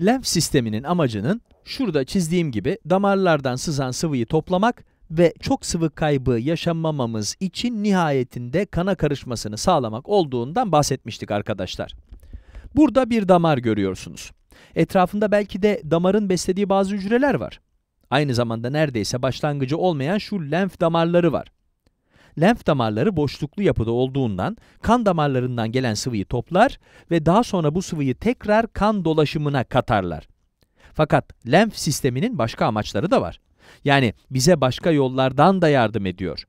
Lenf sisteminin amacının şurada çizdiğim gibi damarlardan sızan sıvıyı toplamak ve çok sıvı kaybı yaşamamamız için nihayetinde kana karışmasını sağlamak olduğundan bahsetmiştik arkadaşlar. Burada bir damar görüyorsunuz. Etrafında belki de damarın beslediği bazı hücreler var. Aynı zamanda neredeyse başlangıcı olmayan şu lenf damarları var lenf damarları boşluklu yapıda olduğundan kan damarlarından gelen sıvıyı toplar ve daha sonra bu sıvıyı tekrar kan dolaşımına katarlar. Fakat lenf sisteminin başka amaçları da var. Yani bize başka yollardan da yardım ediyor.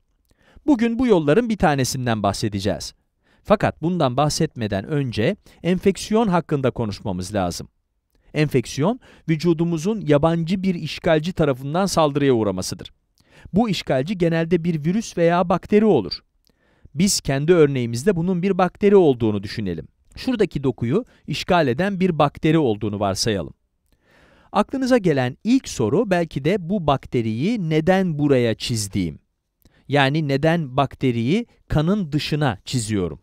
Bugün bu yolların bir tanesinden bahsedeceğiz. Fakat bundan bahsetmeden önce enfeksiyon hakkında konuşmamız lazım. Enfeksiyon, vücudumuzun yabancı bir işgalci tarafından saldırıya uğramasıdır. Bu işgalci genelde bir virüs veya bakteri olur. Biz kendi örneğimizde bunun bir bakteri olduğunu düşünelim. Şuradaki dokuyu işgal eden bir bakteri olduğunu varsayalım. Aklınıza gelen ilk soru belki de bu bakteriyi neden buraya çizdiğim. Yani neden bakteriyi kanın dışına çiziyorum.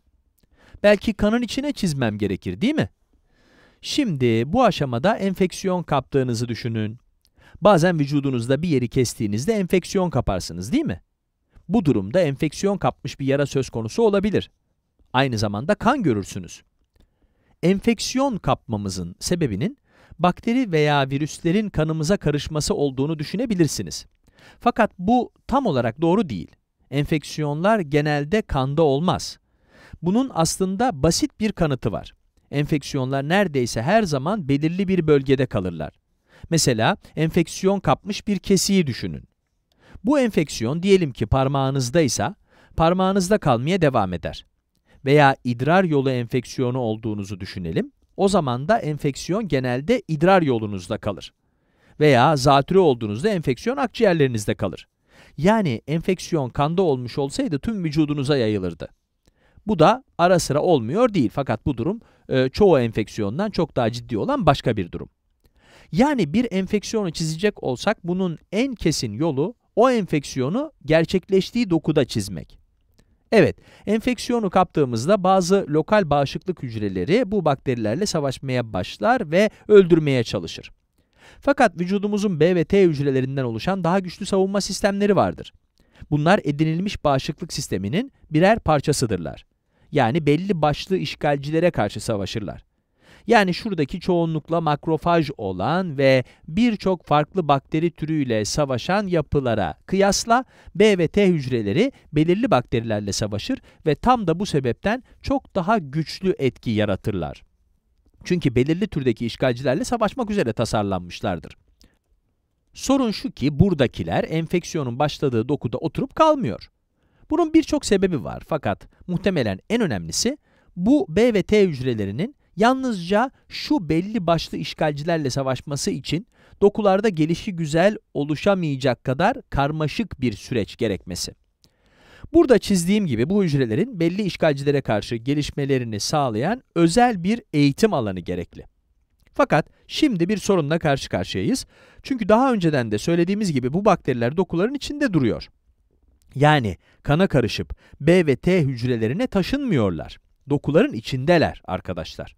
Belki kanın içine çizmem gerekir değil mi? Şimdi bu aşamada enfeksiyon kaptığınızı düşünün. Bazen vücudunuzda bir yeri kestiğinizde enfeksiyon kaparsınız değil mi? Bu durumda enfeksiyon kapmış bir yara söz konusu olabilir. Aynı zamanda kan görürsünüz. Enfeksiyon kapmamızın sebebinin bakteri veya virüslerin kanımıza karışması olduğunu düşünebilirsiniz. Fakat bu tam olarak doğru değil. Enfeksiyonlar genelde kanda olmaz. Bunun aslında basit bir kanıtı var. Enfeksiyonlar neredeyse her zaman belirli bir bölgede kalırlar. Mesela enfeksiyon kapmış bir kesiyi düşünün. Bu enfeksiyon diyelim ki parmağınızdaysa, parmağınızda kalmaya devam eder. Veya idrar yolu enfeksiyonu olduğunuzu düşünelim. O zaman da enfeksiyon genelde idrar yolunuzda kalır. Veya zatürre olduğunuzda enfeksiyon akciğerlerinizde kalır. Yani enfeksiyon kanda olmuş olsaydı tüm vücudunuza yayılırdı. Bu da ara sıra olmuyor değil fakat bu durum e, çoğu enfeksiyondan çok daha ciddi olan başka bir durum. Yani bir enfeksiyonu çizecek olsak bunun en kesin yolu o enfeksiyonu gerçekleştiği dokuda çizmek. Evet, enfeksiyonu kaptığımızda bazı lokal bağışıklık hücreleri bu bakterilerle savaşmaya başlar ve öldürmeye çalışır. Fakat vücudumuzun B ve T hücrelerinden oluşan daha güçlü savunma sistemleri vardır. Bunlar edinilmiş bağışıklık sisteminin birer parçasıdırlar. Yani belli başlı işgalcilere karşı savaşırlar. Yani şuradaki çoğunlukla makrofaj olan ve birçok farklı bakteri türüyle savaşan yapılara kıyasla B ve T hücreleri belirli bakterilerle savaşır ve tam da bu sebepten çok daha güçlü etki yaratırlar. Çünkü belirli türdeki işgalcilerle savaşmak üzere tasarlanmışlardır. Sorun şu ki buradakiler enfeksiyonun başladığı dokuda oturup kalmıyor. Bunun birçok sebebi var fakat muhtemelen en önemlisi bu B ve T hücrelerinin Yalnızca şu belli başlı işgalcilerle savaşması için dokularda gelişi güzel oluşamayacak kadar karmaşık bir süreç gerekmesi. Burada çizdiğim gibi bu hücrelerin belli işgalcilere karşı gelişmelerini sağlayan özel bir eğitim alanı gerekli. Fakat şimdi bir sorunla karşı karşıyayız. Çünkü daha önceden de söylediğimiz gibi bu bakteriler dokuların içinde duruyor. Yani kana karışıp B ve T hücrelerine taşınmıyorlar. Dokuların içindeler arkadaşlar.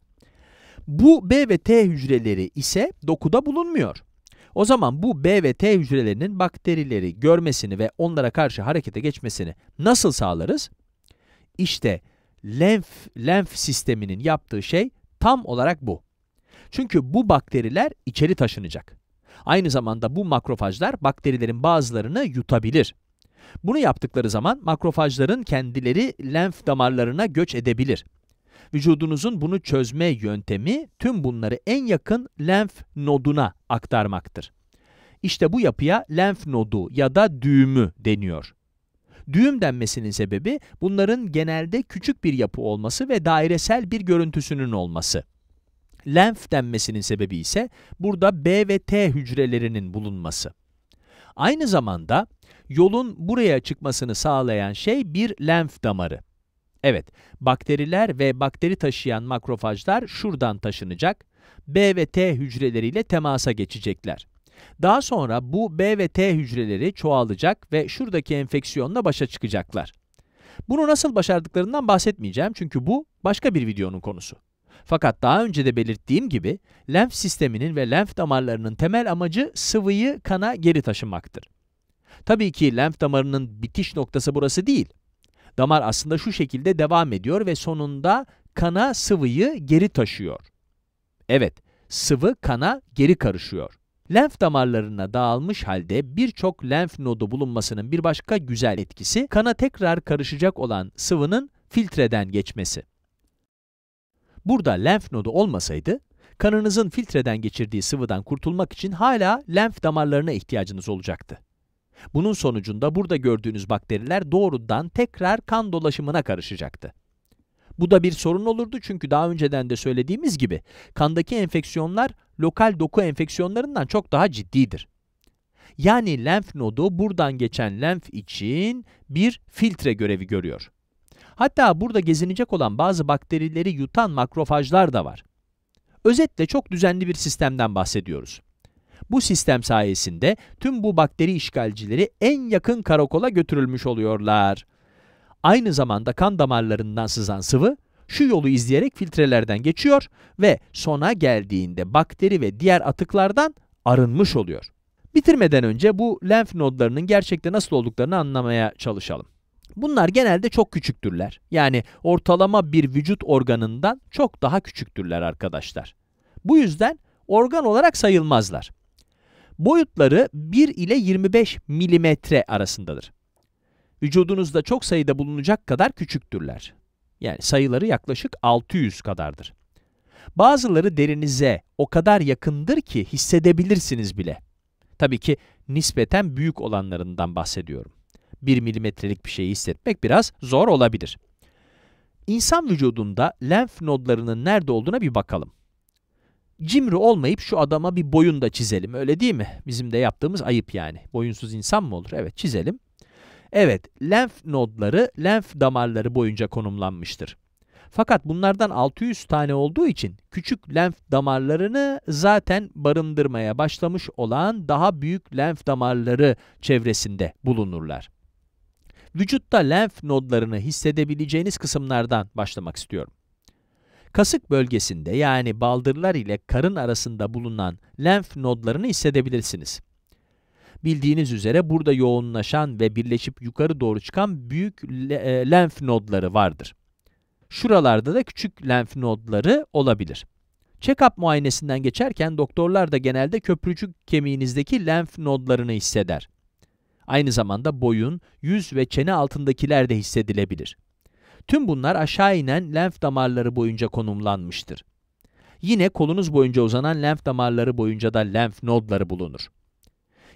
Bu B ve T hücreleri ise dokuda bulunmuyor. O zaman bu B ve T hücrelerinin bakterileri görmesini ve onlara karşı harekete geçmesini nasıl sağlarız? İşte lenf, lenf sisteminin yaptığı şey tam olarak bu. Çünkü bu bakteriler içeri taşınacak. Aynı zamanda bu makrofajlar bakterilerin bazılarını yutabilir. Bunu yaptıkları zaman makrofajların kendileri lenf damarlarına göç edebilir. Vücudunuzun bunu çözme yöntemi tüm bunları en yakın lenf noduna aktarmaktır. İşte bu yapıya lenf nodu ya da düğümü deniyor. Düğüm denmesinin sebebi bunların genelde küçük bir yapı olması ve dairesel bir görüntüsünün olması. Lenf denmesinin sebebi ise burada B ve T hücrelerinin bulunması. Aynı zamanda yolun buraya çıkmasını sağlayan şey bir lenf damarı. Evet, bakteriler ve bakteri taşıyan makrofajlar şuradan taşınacak, B ve T hücreleriyle temasa geçecekler. Daha sonra bu B ve T hücreleri çoğalacak ve şuradaki enfeksiyonla başa çıkacaklar. Bunu nasıl başardıklarından bahsetmeyeceğim çünkü bu başka bir videonun konusu. Fakat daha önce de belirttiğim gibi lenf sisteminin ve lenf damarlarının temel amacı sıvıyı kana geri taşımaktır. Tabii ki lenf damarının bitiş noktası burası değil. Damar aslında şu şekilde devam ediyor ve sonunda kana sıvıyı geri taşıyor. Evet, sıvı kana geri karışıyor. Lenf damarlarına dağılmış halde birçok lenf nodu bulunmasının bir başka güzel etkisi, kana tekrar karışacak olan sıvının filtreden geçmesi. Burada lenf nodu olmasaydı, kanınızın filtreden geçirdiği sıvıdan kurtulmak için hala lenf damarlarına ihtiyacınız olacaktı. Bunun sonucunda burada gördüğünüz bakteriler doğrudan tekrar kan dolaşımına karışacaktı. Bu da bir sorun olurdu çünkü daha önceden de söylediğimiz gibi kandaki enfeksiyonlar lokal doku enfeksiyonlarından çok daha ciddidir. Yani lenf nodu buradan geçen lenf için bir filtre görevi görüyor. Hatta burada gezinecek olan bazı bakterileri yutan makrofajlar da var. Özetle çok düzenli bir sistemden bahsediyoruz. Bu sistem sayesinde tüm bu bakteri işgalcileri en yakın karakola götürülmüş oluyorlar. Aynı zamanda kan damarlarından sızan sıvı şu yolu izleyerek filtrelerden geçiyor ve sona geldiğinde bakteri ve diğer atıklardan arınmış oluyor. Bitirmeden önce bu lenf nodlarının gerçekte nasıl olduklarını anlamaya çalışalım. Bunlar genelde çok küçüktürler. Yani ortalama bir vücut organından çok daha küçüktürler arkadaşlar. Bu yüzden organ olarak sayılmazlar. Boyutları 1 ile 25 milimetre arasındadır. Vücudunuzda çok sayıda bulunacak kadar küçüktürler. Yani sayıları yaklaşık 600 kadardır. Bazıları derinize o kadar yakındır ki hissedebilirsiniz bile. Tabii ki nispeten büyük olanlarından bahsediyorum. 1 milimetrelik bir şeyi hissetmek biraz zor olabilir. İnsan vücudunda lenf nodlarının nerede olduğuna bir bakalım cimri olmayıp şu adama bir boyun da çizelim öyle değil mi? Bizim de yaptığımız ayıp yani. Boyunsuz insan mı olur? Evet çizelim. Evet lenf nodları lenf damarları boyunca konumlanmıştır. Fakat bunlardan 600 tane olduğu için küçük lenf damarlarını zaten barındırmaya başlamış olan daha büyük lenf damarları çevresinde bulunurlar. Vücutta lenf nodlarını hissedebileceğiniz kısımlardan başlamak istiyorum. Kasık bölgesinde yani baldırlar ile karın arasında bulunan lenf nodlarını hissedebilirsiniz. Bildiğiniz üzere burada yoğunlaşan ve birleşip yukarı doğru çıkan büyük e, lenf nodları vardır. Şuralarda da küçük lenf nodları olabilir. Check-up muayenesinden geçerken doktorlar da genelde köprücük kemiğinizdeki lenf nodlarını hisseder. Aynı zamanda boyun, yüz ve çene altındakiler de hissedilebilir. Tüm bunlar aşağı inen lenf damarları boyunca konumlanmıştır. Yine kolunuz boyunca uzanan lenf damarları boyunca da lenf nodları bulunur.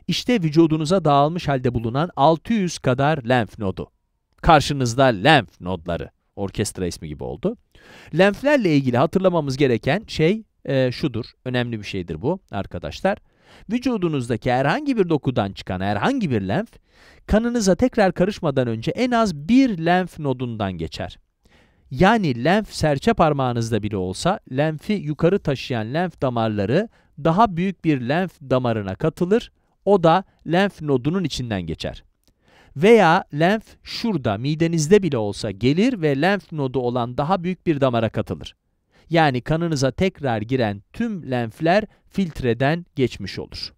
İşte vücudunuza dağılmış halde bulunan 600 kadar lenf nodu. Karşınızda lenf nodları. Orkestra ismi gibi oldu. Lenflerle ilgili hatırlamamız gereken şey e, şudur. Önemli bir şeydir bu arkadaşlar. Vücudunuzdaki herhangi bir dokudan çıkan herhangi bir lenf, kanınıza tekrar karışmadan önce en az bir lenf nodundan geçer. Yani lenf serçe parmağınızda bile olsa, lenfi yukarı taşıyan lenf damarları daha büyük bir lenf damarına katılır, o da lenf nodunun içinden geçer. Veya lenf şurada, midenizde bile olsa gelir ve lenf nodu olan daha büyük bir damara katılır yani kanınıza tekrar giren tüm lenfler filtreden geçmiş olur.